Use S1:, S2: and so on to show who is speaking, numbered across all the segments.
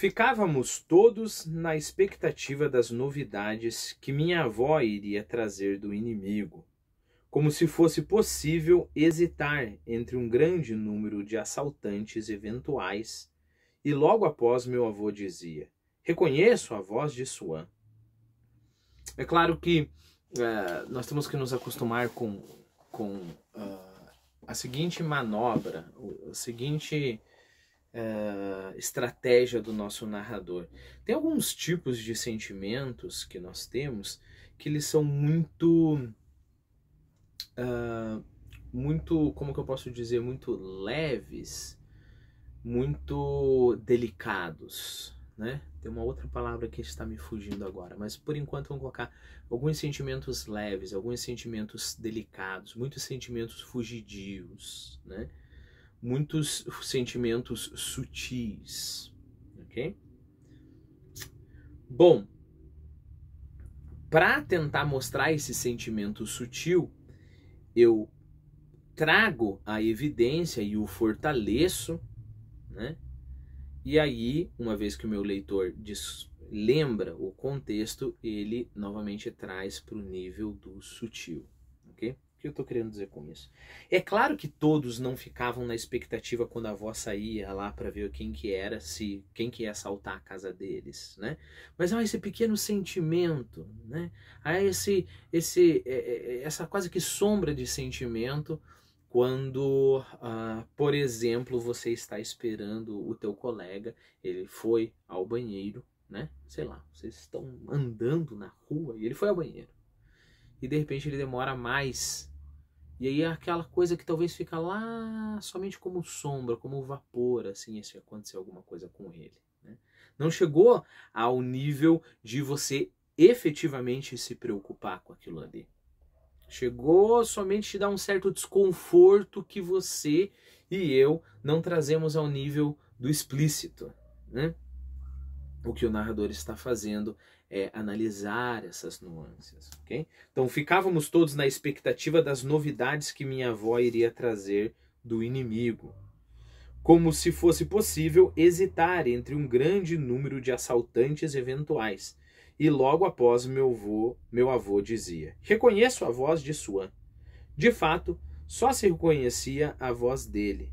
S1: Ficávamos todos na expectativa das novidades que minha avó iria trazer do inimigo, como se fosse possível hesitar entre um grande número de assaltantes eventuais. E logo após meu avô dizia: Reconheço a voz de Suan. É claro que uh, nós temos que nos acostumar com, com uh, a seguinte manobra, o seguinte uh, estratégia do nosso narrador. Tem alguns tipos de sentimentos que nós temos que eles são muito. Uh, muito, como que eu posso dizer, muito leves, muito delicados, né? Tem uma outra palavra que está me fugindo agora, mas por enquanto vamos colocar alguns sentimentos leves, alguns sentimentos delicados, muitos sentimentos fugidios, né? muitos sentimentos sutis, ok? Bom, para tentar mostrar esse sentimento sutil, eu trago a evidência e o fortaleço, né? E aí, uma vez que o meu leitor diz, lembra o contexto, ele novamente traz para o nível do sutil, ok? que eu estou querendo dizer com isso? É claro que todos não ficavam na expectativa quando a avó saía lá para ver quem que era, se quem que ia assaltar a casa deles, né? Mas há ah, esse pequeno sentimento, né? Há ah, esse, esse, é, é, é, essa quase que sombra de sentimento quando, ah, por exemplo, você está esperando o teu colega, ele foi ao banheiro, né? Sei lá, vocês estão andando na rua e ele foi ao banheiro. E de repente ele demora mais e aí é aquela coisa que talvez fica lá somente como sombra, como vapor, assim, se acontecer alguma coisa com ele. Né? Não chegou ao nível de você efetivamente se preocupar com aquilo ali. Chegou somente te dar um certo desconforto que você e eu não trazemos ao nível do explícito. Né? O que o narrador está fazendo é, analisar essas nuances, ok? Então ficávamos todos na expectativa das novidades que minha avó iria trazer do inimigo, como se fosse possível hesitar entre um grande número de assaltantes eventuais. E logo após meu avô, meu avô dizia: "Reconheço a voz de Suan". De fato, só se reconhecia a voz dele,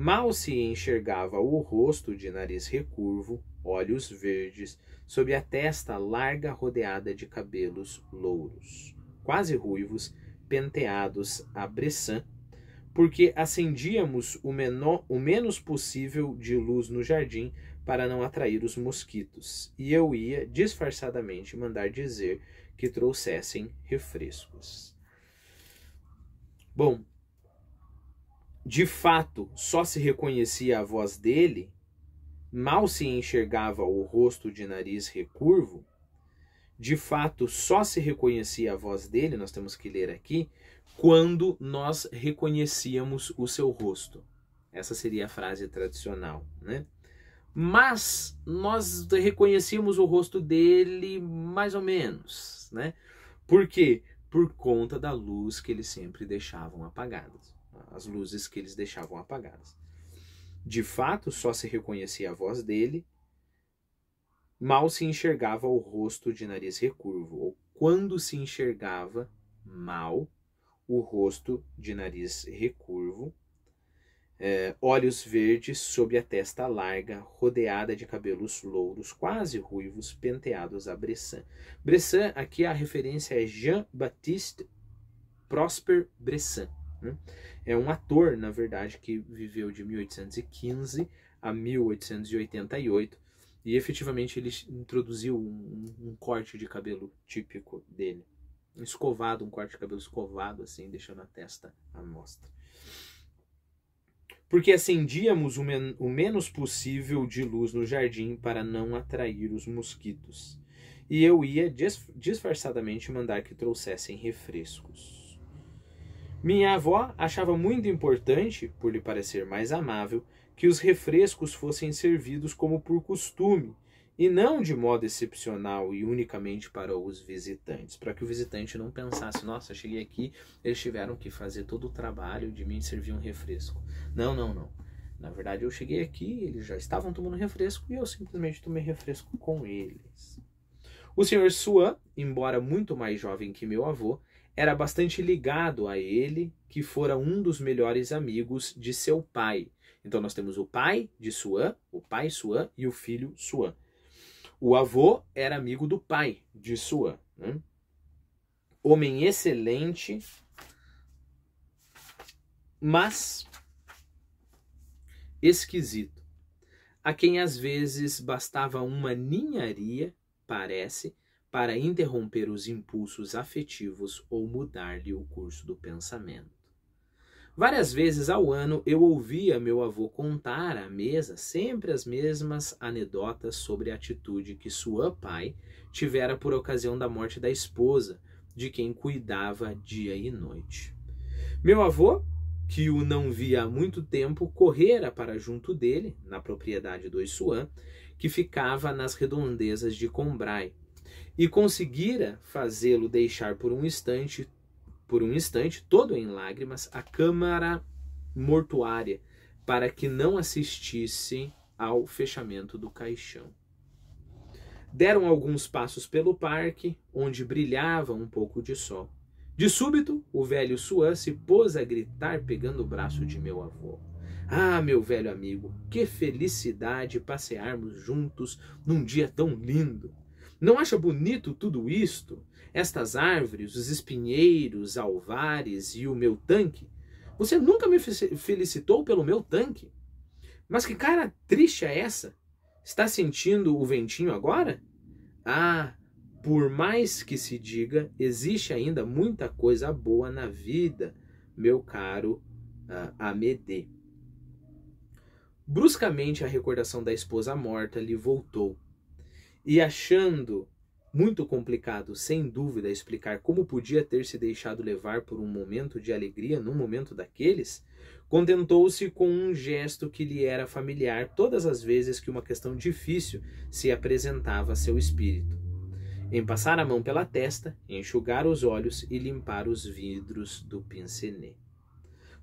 S1: Mal se enxergava o rosto de nariz recurvo, olhos verdes, sob a testa larga rodeada de cabelos louros, quase ruivos, penteados à Bressã, porque acendíamos o, menor, o menos possível de luz no jardim para não atrair os mosquitos, e eu ia disfarçadamente mandar dizer que trouxessem refrescos. Bom, de fato só se reconhecia a voz dele, mal se enxergava o rosto de nariz recurvo, de fato só se reconhecia a voz dele, nós temos que ler aqui, quando nós reconhecíamos o seu rosto. Essa seria a frase tradicional, né? Mas nós reconhecíamos o rosto dele mais ou menos, né? Por quê? Por conta da luz que eles sempre deixavam apagadas as luzes que eles deixavam apagadas. De fato, só se reconhecia a voz dele, mal se enxergava o rosto de nariz recurvo, ou quando se enxergava mal o rosto de nariz recurvo, é, olhos verdes sobre a testa larga, rodeada de cabelos louros, quase ruivos, penteados a Bressan. Bressan, aqui a referência é Jean-Baptiste Prosper Bressan. Né? é um ator, na verdade, que viveu de 1815 a 1888 e efetivamente ele introduziu um, um, corte de cabelo típico dele, escovado, um corte de cabelo escovado assim, deixando a testa à mostra. Porque acendíamos assim, o, men o menos possível de luz no jardim para não atrair os mosquitos. E eu ia disfarçadamente mandar que trouxessem refrescos. Minha avó achava muito importante, por lhe parecer mais amável, que os refrescos fossem servidos como por costume, e não de modo excepcional e unicamente para os visitantes, para que o visitante não pensasse, nossa, cheguei aqui, eles tiveram que fazer todo o trabalho de mim servir um refresco. Não, não, não. Na verdade, eu cheguei aqui, eles já estavam tomando refresco e eu simplesmente tomei refresco com eles. O senhor Suan, embora muito mais jovem que meu avô, era bastante ligado a ele, que fora um dos melhores amigos de seu pai. Então nós temos o pai de Suan, o pai Suan e o filho Suan. O avô era amigo do pai de Suan. Né? Homem excelente, mas esquisito, a quem às vezes bastava uma ninharia, parece, para interromper os impulsos afetivos ou mudar-lhe o curso do pensamento. Várias vezes ao ano eu ouvia meu avô contar à mesa sempre as mesmas anedotas sobre a atitude que sua pai tivera por ocasião da morte da esposa, de quem cuidava dia e noite. Meu avô, que o não via há muito tempo, correra para junto dele, na propriedade do Issuã, que ficava nas redondezas de Combrai, e conseguira fazê-lo deixar por um instante, por um instante, todo em lágrimas, a câmara mortuária, para que não assistisse ao fechamento do caixão. Deram alguns passos pelo parque, onde brilhava um pouco de sol. De súbito, o velho Suan se pôs a gritar, pegando o braço de meu avô. Ah, meu velho amigo, que felicidade passearmos juntos num dia tão lindo! Não acha bonito tudo isto? Estas árvores, os espinheiros, alvares e o meu tanque? Você nunca me felicitou pelo meu tanque. Mas que cara triste é essa? Está sentindo o ventinho agora? Ah, por mais que se diga, existe ainda muita coisa boa na vida, meu caro uh, ah, Amedê. Bruscamente, a recordação da esposa morta lhe voltou e achando muito complicado, sem dúvida, explicar como podia ter se deixado levar por um momento de alegria num momento daqueles, contentou-se com um gesto que lhe era familiar todas as vezes que uma questão difícil se apresentava a seu espírito. Em passar a mão pela testa, enxugar os olhos e limpar os vidros do pincenê.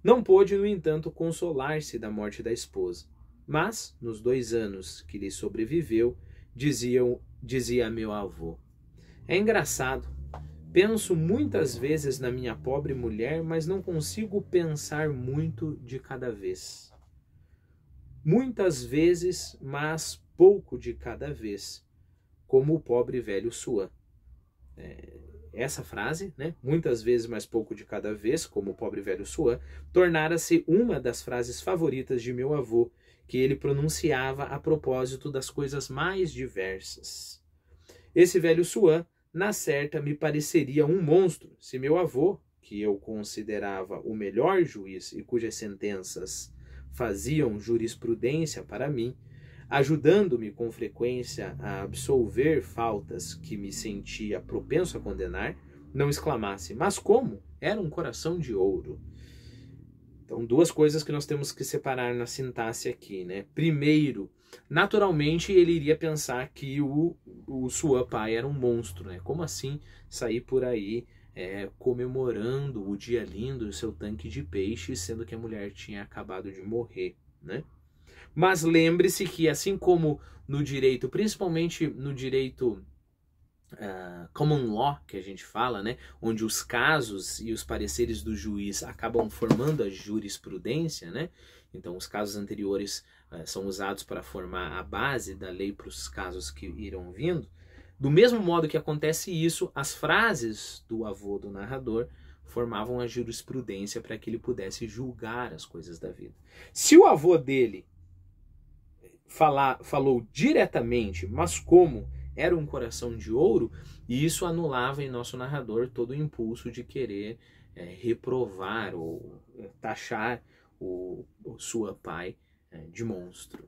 S1: Não pôde, no entanto, consolar-se da morte da esposa, mas, nos dois anos que lhe sobreviveu, diziam, dizia meu avô. É engraçado. Penso muitas vezes na minha pobre mulher, mas não consigo pensar muito de cada vez. Muitas vezes, mas pouco de cada vez, como o pobre velho Suan. É, essa frase, né, muitas vezes, mas pouco de cada vez, como o pobre velho Suan, tornara-se uma das frases favoritas de meu avô, que ele pronunciava a propósito das coisas mais diversas. Esse velho Suan, na certa, me pareceria um monstro se meu avô, que eu considerava o melhor juiz e cujas sentenças faziam jurisprudência para mim, ajudando-me com frequência a absolver faltas que me sentia propenso a condenar, não exclamasse: Mas como? Era um coração de ouro. Então, duas coisas que nós temos que separar na sintaxe aqui, né? Primeiro, naturalmente ele iria pensar que o, o sua pai era um monstro, né? Como assim sair por aí é, comemorando o dia lindo do seu tanque de peixe, sendo que a mulher tinha acabado de morrer, né? Mas lembre-se que assim como no direito, principalmente no direito uh, common law que a gente fala, né, onde os casos e os pareceres do juiz acabam formando a jurisprudência, né? Então os casos anteriores uh, são usados para formar a base da lei para os casos que irão vindo. Do mesmo modo que acontece isso, as frases do avô do narrador formavam a jurisprudência para que ele pudesse julgar as coisas da vida. Se o avô dele falar, falou diretamente, mas como era um coração de ouro, e isso anulava em nosso narrador todo o impulso de querer é, reprovar ou é, taxar o, o sua pai é, de monstro.